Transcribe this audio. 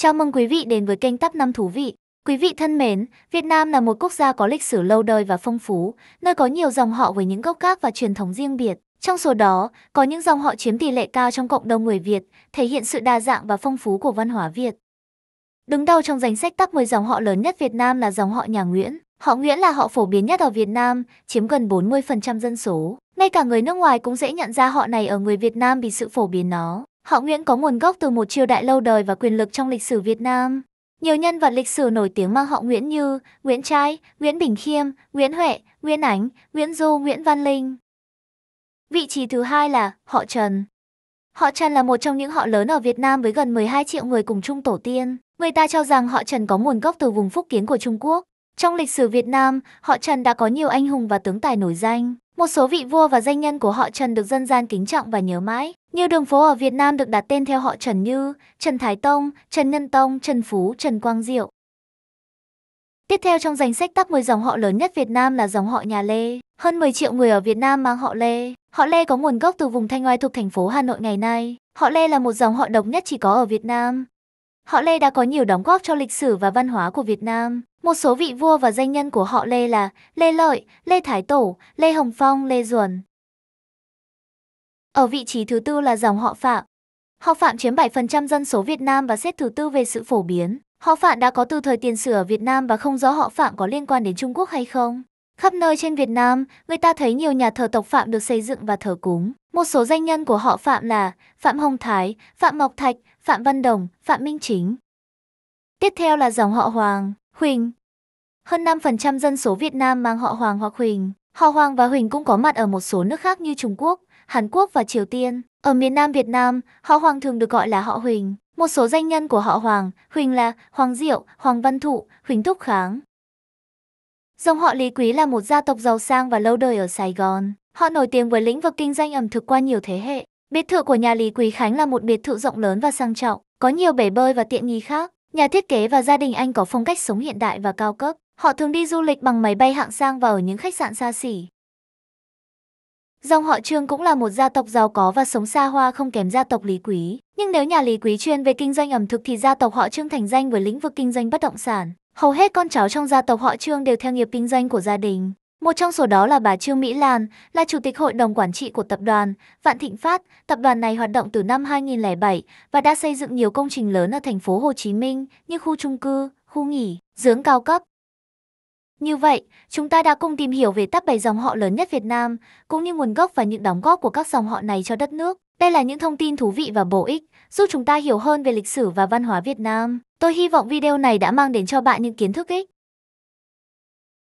Chào mừng quý vị đến với kênh Tắp năm thú vị. Quý vị thân mến, Việt Nam là một quốc gia có lịch sử lâu đời và phong phú, nơi có nhiều dòng họ với những gốc gác và truyền thống riêng biệt. Trong số đó, có những dòng họ chiếm tỷ lệ cao trong cộng đồng người Việt, thể hiện sự đa dạng và phong phú của văn hóa Việt. Đứng đầu trong danh sách top 10 dòng họ lớn nhất Việt Nam là dòng họ nhà Nguyễn. Họ Nguyễn là họ phổ biến nhất ở Việt Nam, chiếm gần 40% dân số. Ngay cả người nước ngoài cũng dễ nhận ra họ này ở người Việt Nam vì sự phổ biến nó. Họ Nguyễn có nguồn gốc từ một triều đại lâu đời và quyền lực trong lịch sử Việt Nam. Nhiều nhân vật lịch sử nổi tiếng mang họ Nguyễn như Nguyễn Trai, Nguyễn Bình Khiêm, Nguyễn Huệ, Nguyễn Ánh, Nguyễn Du, Nguyễn Văn Linh. Vị trí thứ hai là họ Trần. Họ Trần là một trong những họ lớn ở Việt Nam với gần 12 triệu người cùng chung tổ tiên. Người ta cho rằng họ Trần có nguồn gốc từ vùng Phúc Kiến của Trung Quốc. Trong lịch sử Việt Nam, họ Trần đã có nhiều anh hùng và tướng tài nổi danh. Một số vị vua và danh nhân của họ Trần được dân gian kính trọng và nhớ mãi, như đường phố ở Việt Nam được đặt tên theo họ Trần như Trần Thái Tông, Trần Nhân Tông, Trần Phú, Trần Quang Diệu. Tiếp theo trong danh sách top 10 dòng họ lớn nhất Việt Nam là dòng họ nhà Lê. Hơn 10 triệu người ở Việt Nam mang họ Lê. Họ Lê có nguồn gốc từ vùng Thanh Oai thuộc thành phố Hà Nội ngày nay. Họ Lê là một dòng họ độc nhất chỉ có ở Việt Nam. Họ Lê đã có nhiều đóng góp cho lịch sử và văn hóa của Việt Nam. Một số vị vua và danh nhân của họ Lê là Lê Lợi, Lê Thái Tổ, Lê Hồng Phong, Lê Duẩn. Ở vị trí thứ tư là dòng họ Phạm. Họ Phạm chiếm 7% dân số Việt Nam và xếp thứ tư về sự phổ biến. Họ Phạm đã có từ thời tiền sử ở Việt Nam và không rõ họ Phạm có liên quan đến Trung Quốc hay không. Khắp nơi trên Việt Nam, người ta thấy nhiều nhà thờ tộc Phạm được xây dựng và thờ cúng. Một số danh nhân của họ Phạm là Phạm Hồng Thái, Phạm Ngọc Thạch, Phạm Văn Đồng, Phạm Minh Chính. Tiếp theo là dòng họ Hoàng, Huỳnh. Hơn 5% dân số Việt Nam mang họ Hoàng hoặc Huỳnh. Họ Hoàng và Huỳnh cũng có mặt ở một số nước khác như Trung Quốc, Hàn Quốc và Triều Tiên. Ở miền Nam Việt Nam, họ Hoàng thường được gọi là họ Huỳnh. Một số danh nhân của họ Hoàng, Huỳnh là Hoàng Diệu, Hoàng Văn Thụ, Huỳnh Thúc Kháng. Dòng họ Lý Quý là một gia tộc giàu sang và lâu đời ở Sài Gòn. Họ nổi tiếng với lĩnh vực kinh doanh ẩm thực qua nhiều thế hệ. Biệt thự của nhà Lý Quý Khánh là một biệt thự rộng lớn và sang trọng, có nhiều bể bơi và tiện nghi khác. Nhà thiết kế và gia đình anh có phong cách sống hiện đại và cao cấp. Họ thường đi du lịch bằng máy bay hạng sang và ở những khách sạn xa xỉ. Dòng họ Trương cũng là một gia tộc giàu có và sống xa hoa không kém gia tộc Lý Quý. Nhưng nếu nhà Lý Quý chuyên về kinh doanh ẩm thực thì gia tộc họ Trương thành danh với lĩnh vực kinh doanh bất động sản. Hầu hết con cháu trong gia tộc họ Trương đều theo nghiệp kinh doanh của gia đình. Một trong số đó là bà Trương Mỹ Lan, là chủ tịch hội đồng quản trị của tập đoàn Vạn Thịnh Phát. Tập đoàn này hoạt động từ năm 2007 và đã xây dựng nhiều công trình lớn ở thành phố Hồ Chí Minh như khu trung cư, khu nghỉ, dưỡng cao cấp. Như vậy, chúng ta đã cùng tìm hiểu về top bảy dòng họ lớn nhất Việt Nam, cũng như nguồn gốc và những đóng góp của các dòng họ này cho đất nước. Đây là những thông tin thú vị và bổ ích, giúp chúng ta hiểu hơn về lịch sử và văn hóa Việt Nam. Tôi hy vọng video này đã mang đến cho bạn những kiến thức ích